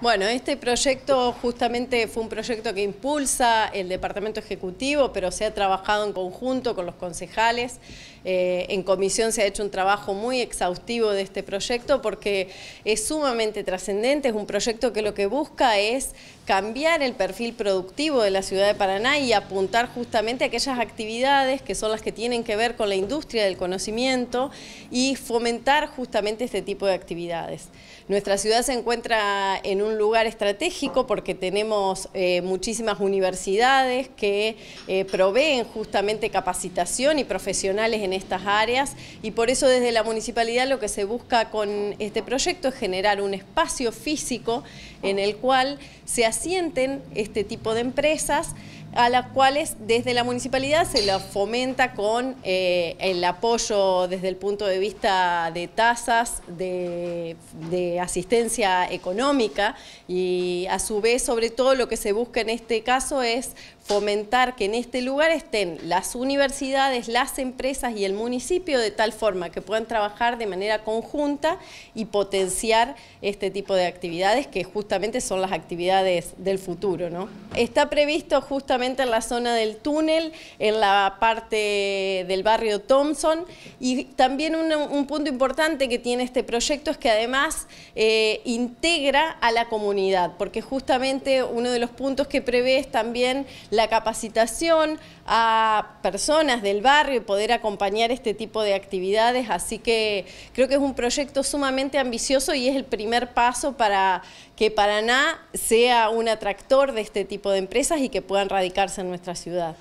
Bueno, este proyecto justamente fue un proyecto que impulsa el Departamento Ejecutivo, pero se ha trabajado en conjunto con los concejales. Eh, en comisión se ha hecho un trabajo muy exhaustivo de este proyecto porque es sumamente trascendente, es un proyecto que lo que busca es cambiar el perfil productivo de la ciudad de Paraná y apuntar justamente a aquellas actividades que son las que tienen que ver con la industria del conocimiento y fomentar justamente este tipo de actividades. Nuestra ciudad se encuentra en un un lugar estratégico porque tenemos eh, muchísimas universidades que eh, proveen justamente capacitación y profesionales en estas áreas y por eso desde la municipalidad lo que se busca con este proyecto es generar un espacio físico en el cual se asienten este tipo de empresas a las cuales desde la municipalidad se la fomenta con eh, el apoyo desde el punto de vista de tasas, de, asistencia económica y a su vez sobre todo lo que se busca en este caso es fomentar que en este lugar estén las universidades, las empresas y el municipio de tal forma que puedan trabajar de manera conjunta y potenciar este tipo de actividades que justamente son las actividades del futuro. Está previsto en la zona del túnel, en la parte del barrio Thompson. Y también un, punto importante que tiene este proyecto es que además eh, integra a la comunidad, porque justamente uno de los puntos que prevé es también la capacitación a personas del barrio y poder acompañar este tipo de actividades. Así que creo que es un proyecto sumamente ambicioso y es el primer paso para que Paraná sea un atractor de este tipo de empresas y que puedan radicar radicarse en nuestra ciudad.